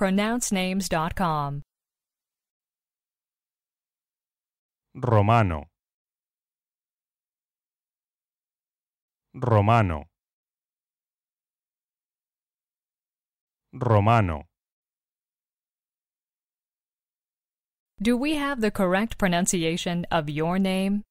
pronouncenames.com. Romano. Romano. Romano. Do we have the correct pronunciation of your name?